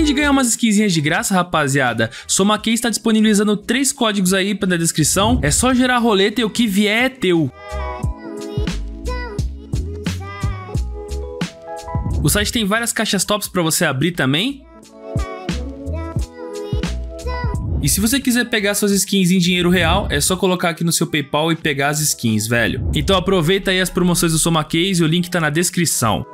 fim de ganhar umas skinzinhas de graça, rapaziada, Soma Key está disponibilizando três códigos aí na descrição. É só gerar a roleta e o que vier é teu. O site tem várias caixas tops para você abrir também. E se você quiser pegar suas skins em dinheiro real, é só colocar aqui no seu PayPal e pegar as skins, velho. Então aproveita aí as promoções do Soma Case, o link tá na descrição.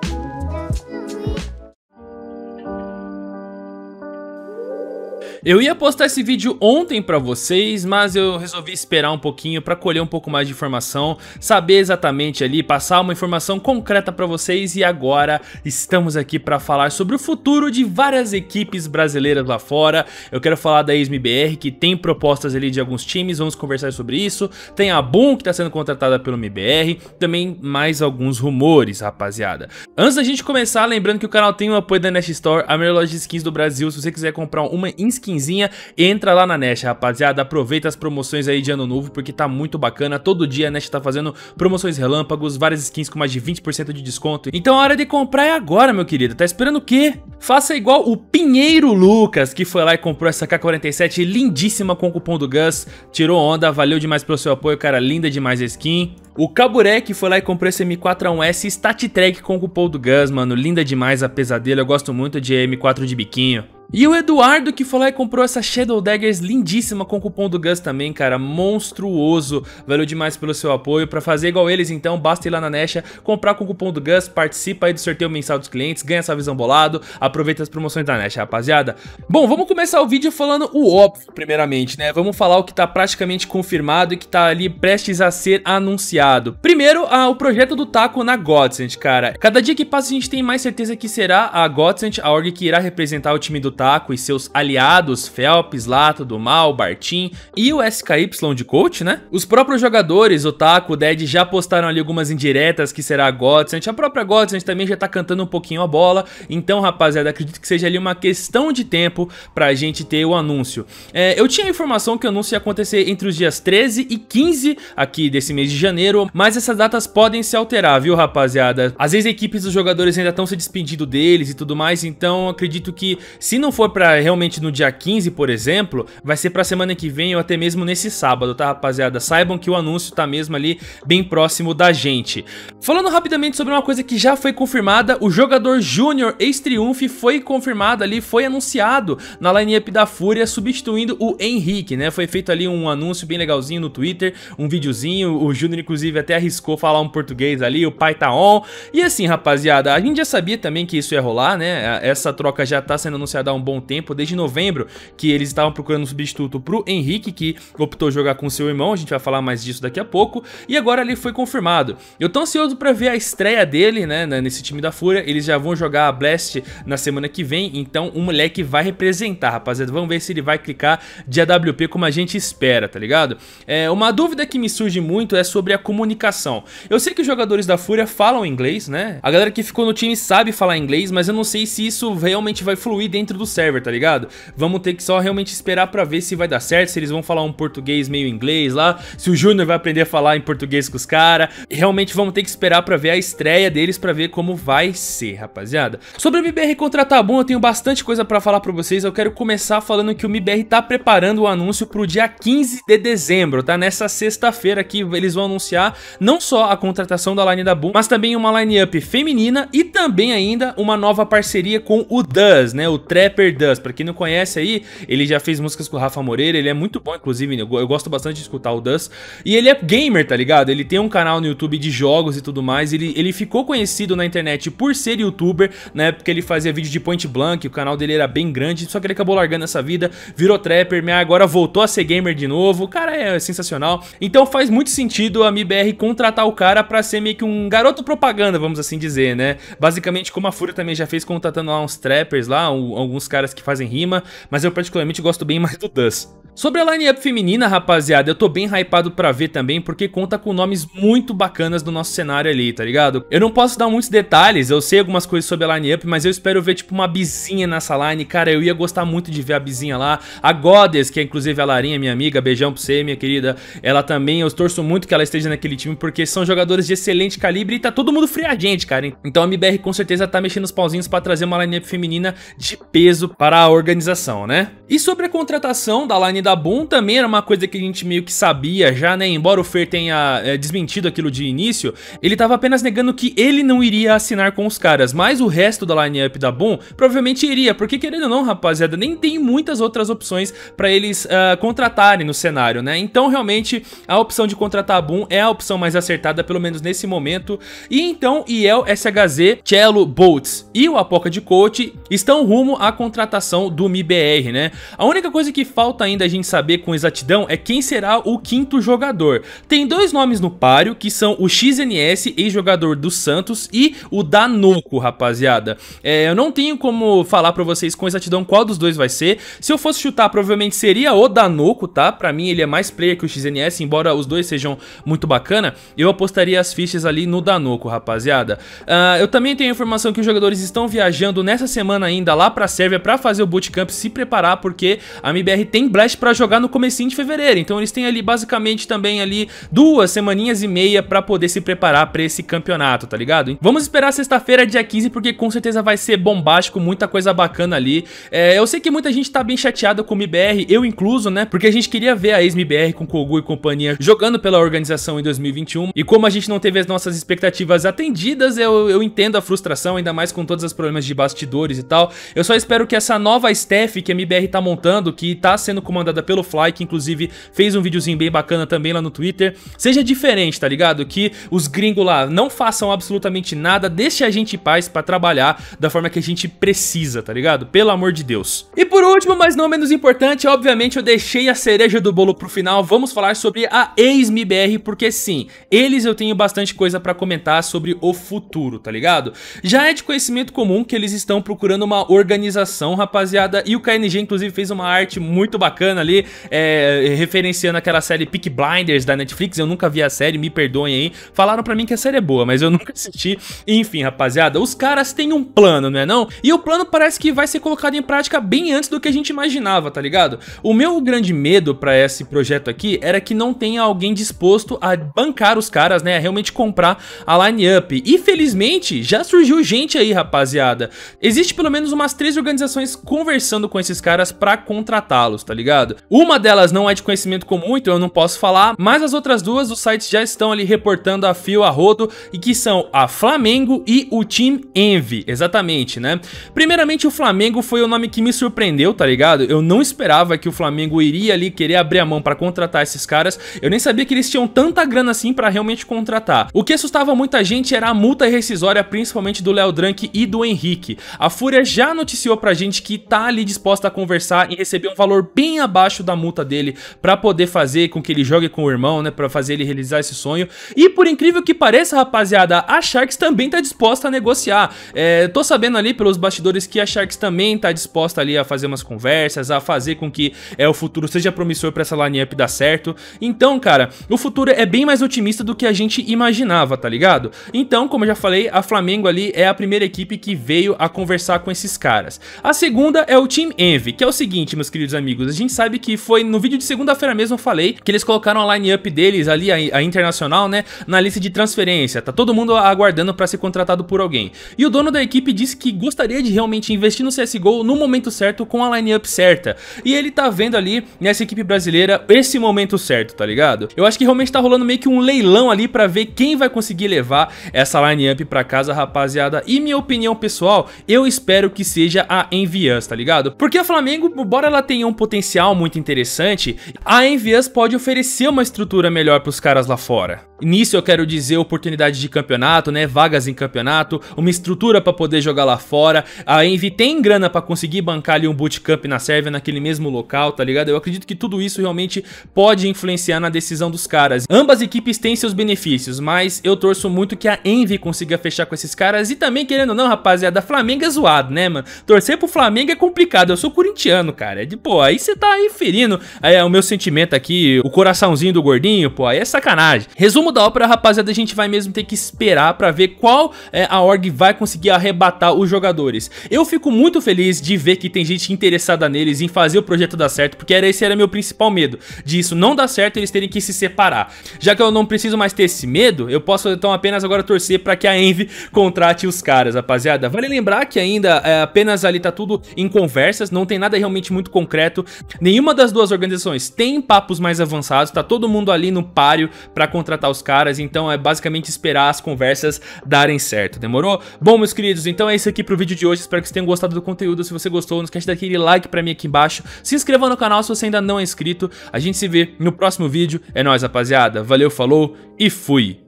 Eu ia postar esse vídeo ontem para vocês, mas eu resolvi esperar um pouquinho para colher um pouco mais de informação, saber exatamente ali, passar uma informação concreta para vocês e agora estamos aqui para falar sobre o futuro de várias equipes brasileiras lá fora. Eu quero falar da MBR que tem propostas ali de alguns times, vamos conversar sobre isso. Tem a Boom, que está sendo contratada pelo MBR, também mais alguns rumores, rapaziada. Antes da gente começar, lembrando que o canal tem o apoio da Nest Store, a melhor loja de skins do Brasil. Se você quiser comprar uma skin skinzinha, entra lá na Nash, rapaziada. Aproveita as promoções aí de ano novo, porque tá muito bacana. Todo dia a Nash tá fazendo promoções relâmpagos, várias skins com mais de 20% de desconto. Então a é hora de comprar é agora, meu querido. Tá esperando o quê? Faça igual o Pinheiro Lucas, que foi lá e comprou essa K47 lindíssima com o cupom do Gus. Tirou onda, valeu demais pelo seu apoio, cara. Linda demais a skin. O Caburek foi lá e comprou esse M4A1S Static Track com o cupom do Gus, mano. Linda demais a pesadelo. Eu gosto muito de M4 de biquinho. E o Eduardo que foi lá e comprou essa Shadow Daggers lindíssima com o cupom do Gus também, cara, monstruoso. Valeu demais pelo seu apoio. Para fazer igual eles, então, basta ir lá na Nesha, comprar com o cupom do Gus, participa aí do sorteio mensal dos clientes, ganha essa visão bolado, aproveita as promoções da Nesha, rapaziada. Bom, vamos começar o vídeo falando o óbvio, primeiramente, né? Vamos falar o que tá praticamente confirmado e que tá ali prestes a ser anunciado. Primeiro, ah, o projeto do Taco na Godsend, cara. Cada dia que passa a gente tem mais certeza que será a Godsend, a org que irá representar o time do Taco e seus aliados Phelps, Lato do Mal, Bartim e o SKY de coach, né? Os próprios jogadores, o Taco, o Dead, já postaram ali algumas indiretas que será a Godsend. A própria Godsend também já tá cantando um pouquinho a bola. Então, rapaziada, acredito que seja ali uma questão de tempo pra gente ter o anúncio. É, eu tinha a informação que o anúncio ia acontecer entre os dias 13 e 15 aqui desse mês de janeiro, mas essas datas podem se alterar, viu, rapaziada? Às vezes equipes dos jogadores ainda estão se despedindo deles e tudo mais, então acredito que se não não for para realmente no dia 15, por exemplo, vai ser pra semana que vem ou até mesmo nesse sábado, tá, rapaziada? Saibam que o anúncio tá mesmo ali bem próximo da gente. Falando rapidamente sobre uma coisa que já foi confirmada, o jogador Júnior ex-Triumph foi confirmado ali, foi anunciado na lineup da Fúria, substituindo o Henrique, né? Foi feito ali um anúncio bem legalzinho no Twitter, um videozinho, o Júnior inclusive até arriscou falar um português ali, o pai tá on. E assim, rapaziada, a gente já sabia também que isso ia rolar, né? Essa troca já tá sendo anunciada há um bom tempo, desde novembro, que eles estavam procurando um substituto pro Henrique, que optou jogar com seu irmão, a gente vai falar mais disso daqui a pouco, e agora ele foi confirmado. Eu tô ansioso para ver a estreia dele, né, nesse time da Fúria, eles já vão jogar a Blast na semana que vem, então o moleque vai representar, rapaziada, vamos ver se ele vai clicar de AWP como a gente espera, tá ligado? É, uma dúvida que me surge muito é sobre a comunicação. Eu sei que os jogadores da Fúria falam inglês, né? A galera que ficou no time sabe falar inglês, mas eu não sei se isso realmente vai fluir dentro do do server, tá ligado? Vamos ter que só realmente esperar pra ver se vai dar certo, se eles vão falar um português meio inglês lá, se o Júnior vai aprender a falar em português com os caras. Realmente vamos ter que esperar pra ver a estreia deles, pra ver como vai ser, rapaziada. Sobre o MBR contra Tabum, eu tenho bastante coisa pra falar pra vocês. Eu quero começar falando que o MBR tá preparando o anúncio pro dia 15 de dezembro, tá? Nessa sexta-feira aqui eles vão anunciar não só a contratação da line da Boom, mas também uma line-up feminina e também ainda uma nova parceria com o Duz, né? O Trap Pepperdust. Pra quem não conhece aí, ele já fez músicas com o Rafa Moreira, ele é muito bom, inclusive, eu, eu gosto bastante de escutar o Dust. E ele é gamer, tá ligado? Ele tem um canal no YouTube de jogos e tudo mais, ele, ele ficou conhecido na internet por ser youtuber, na né, época ele fazia vídeo de point blank, o canal dele era bem grande, só que ele acabou largando essa vida, virou trapper, agora voltou a ser gamer de novo, cara, é sensacional. Então faz muito sentido a MIBR contratar o cara pra ser meio que um garoto propaganda, vamos assim dizer, né? Basicamente, como a Fúria também já fez contratando lá uns trappers lá, um, alguns os caras que fazem rima, mas eu particularmente gosto bem mais do Dust. Sobre a lineup feminina, rapaziada, eu tô bem hypado pra ver também, porque conta com nomes muito bacanas do nosso cenário ali, tá ligado? Eu não posso dar muitos detalhes, eu sei algumas coisas sobre a lineup, mas eu espero ver, tipo, uma bizinha nessa line. Cara, eu ia gostar muito de ver a bizinha lá. A Goddess, que é inclusive a Larinha, minha amiga, beijão pra você, minha querida. Ela também, eu torço muito que ela esteja naquele time, porque são jogadores de excelente calibre e tá todo mundo friagente, cara. Então a MBR com certeza tá mexendo os pauzinhos pra trazer uma lineup feminina de peso para a organização, né? E sobre a contratação da line da Boom também era uma coisa que a gente meio que sabia já, né? Embora o Fer tenha é, desmentido aquilo de início, ele tava apenas negando que ele não iria assinar com os caras, mas o resto da lineup da Boom provavelmente iria, porque querendo ou não, rapaziada, nem tem muitas outras opções pra eles uh, contratarem no cenário, né? Então, realmente, a opção de contratar a Boom é a opção mais acertada, pelo menos nesse momento. E então, Iel, SHZ, Cello, Boltz e o Apoca de Coach estão rumo à contratação do MIBR, né? A única coisa que falta ainda a gente gente saber com exatidão é quem será o quinto jogador. Tem dois nomes no páreo, que são o XNS, ex-jogador do Santos, e o Danoco, rapaziada. É, eu não tenho como falar pra vocês com exatidão qual dos dois vai ser. Se eu fosse chutar, provavelmente seria o Danoco, tá? Pra mim ele é mais player que o XNS, embora os dois sejam muito bacana. Eu apostaria as fichas ali no Danoco, rapaziada. Uh, eu também tenho informação que os jogadores estão viajando nessa semana ainda lá pra Sérvia pra fazer o bootcamp, se preparar, porque a MBR tem Blast pra para jogar no comecinho de fevereiro. Então eles têm ali basicamente também ali duas semaninhas e meia para poder se preparar para esse campeonato, tá ligado? Vamos esperar sexta-feira, dia 15, porque com certeza vai ser bombástico, muita coisa bacana ali. É, eu sei que muita gente tá bem chateada com o MBR, eu incluso, né? Porque a gente queria ver a ex-MBR com Kogu e companhia jogando pela organização em 2021. E como a gente não teve as nossas expectativas atendidas, eu, eu entendo a frustração, ainda mais com todos os problemas de bastidores e tal. Eu só espero que essa nova staff que a MBR tá montando, que tá sendo comandada pelo Fly, que inclusive fez um videozinho bem bacana também lá no Twitter. Seja diferente, tá ligado? Que os gringos lá não façam absolutamente nada, deixe a gente em paz pra trabalhar da forma que a gente precisa, tá ligado? Pelo amor de Deus. E por último, mas não menos importante, obviamente eu deixei a cereja do bolo pro final, vamos falar sobre a ex mibr porque sim, eles eu tenho bastante coisa pra comentar sobre o futuro, tá ligado? Já é de conhecimento comum que eles estão procurando uma organização, rapaziada, e o KNG inclusive fez uma arte muito bacana, ali, é, referenciando aquela série Peak Blinders da Netflix. Eu nunca vi a série, me perdoem aí. Falaram para mim que a série é boa, mas eu nunca assisti. Enfim, rapaziada, os caras têm um plano, não é não? E o plano parece que vai ser colocado em prática bem antes do que a gente imaginava, tá ligado? O meu grande medo para esse projeto aqui era que não tenha alguém disposto a bancar os caras, né? A realmente comprar a line-up. E felizmente, já surgiu gente aí, rapaziada. Existe pelo menos umas três organizações conversando com esses caras pra contratá-los, tá ligado? mercado. Uma delas não é de conhecimento comum, então eu não posso falar, mas as outras duas os sites já estão ali reportando a fio a rodo e que são a Flamengo e o Team Envy, exatamente, né? Primeiramente o Flamengo foi o nome que me surpreendeu, tá ligado? Eu não esperava que o Flamengo iria ali querer abrir a mão para contratar esses caras. Eu nem sabia que eles tinham tanta grana assim para realmente contratar. O que assustava muita gente era a multa rescisória, principalmente do Léo Drank e do Henrique. A Fúria já noticiou pra gente que tá ali disposta a conversar e receber um valor bem abaixo abaixo da multa dele para poder fazer com que ele jogue com o irmão, né, para fazer ele realizar esse sonho. E por incrível que pareça, rapaziada, a Sharks também tá disposta a negociar. É, tô sabendo ali pelos bastidores que a Sharks também tá disposta ali a fazer umas conversas, a fazer com que é, o futuro seja promissor para essa lineup dar certo. Então, cara, o futuro é bem mais otimista do que a gente imaginava, tá ligado? Então, como eu já falei, a Flamengo ali é a primeira equipe que veio a conversar com esses caras. A segunda é o Team Envy, que é o seguinte, meus queridos amigos, a gente sabe sabe que foi no vídeo de segunda-feira mesmo eu falei que eles colocaram a line-up deles ali, a, a, internacional, né, na lista de transferência. Tá todo mundo aguardando para ser contratado por alguém. E o dono da equipe disse que gostaria de realmente investir no CSGO no momento certo com a line-up certa. E ele tá vendo ali nessa equipe brasileira esse momento certo, tá ligado? Eu acho que realmente tá rolando meio que um leilão ali para ver quem vai conseguir levar essa line-up pra casa, rapaziada. E minha opinião pessoal, eu espero que seja a Envians, tá ligado? Porque a Flamengo, embora ela tenha um potencial muito interessante, a Envias pode oferecer uma estrutura melhor para os caras lá fora. Nisso eu quero dizer oportunidade de campeonato, né, vagas em campeonato, uma estrutura para poder jogar lá fora. A Envy tem grana para conseguir bancar ali um bootcamp na Sérvia naquele mesmo local, tá ligado? Eu acredito que tudo isso realmente pode influenciar na decisão dos caras. Ambas equipes têm seus benefícios, mas eu torço muito que a Envy consiga fechar com esses caras e também querendo ou não, rapaziada, Flamengo é zoado, né, mano? Torcer pro Flamengo é complicado. Eu sou corintiano, cara. É de pô, aí você tá aí aí ferindo é, o meu sentimento aqui, o coraçãozinho do gordinho, pô, aí é sacanagem. Resumo da ópera, rapaziada, a gente vai mesmo ter que esperar pra ver qual é, a org vai conseguir arrebatar os jogadores. Eu fico muito feliz de ver que tem gente interessada neles, em fazer o projeto dar certo, porque era esse era meu principal medo, disso não dar certo eles terem que se separar. Já que eu não preciso mais ter esse medo, eu posso então apenas agora torcer pra que a Envy contrate os caras, rapaziada. Vale lembrar que ainda é, apenas ali tá tudo em conversas, não tem nada realmente muito concreto, nem Nenhuma das duas organizações tem papos mais avançados, tá todo mundo ali no páreo para contratar os caras, então é basicamente esperar as conversas darem certo, demorou? Bom, meus queridos, então é isso aqui pro vídeo de hoje, espero que vocês tenham gostado do conteúdo, se você gostou, não esquece daquele like pra mim aqui embaixo, se inscreva no canal se você ainda não é inscrito, a gente se vê no próximo vídeo, é nóis rapaziada, valeu, falou e fui!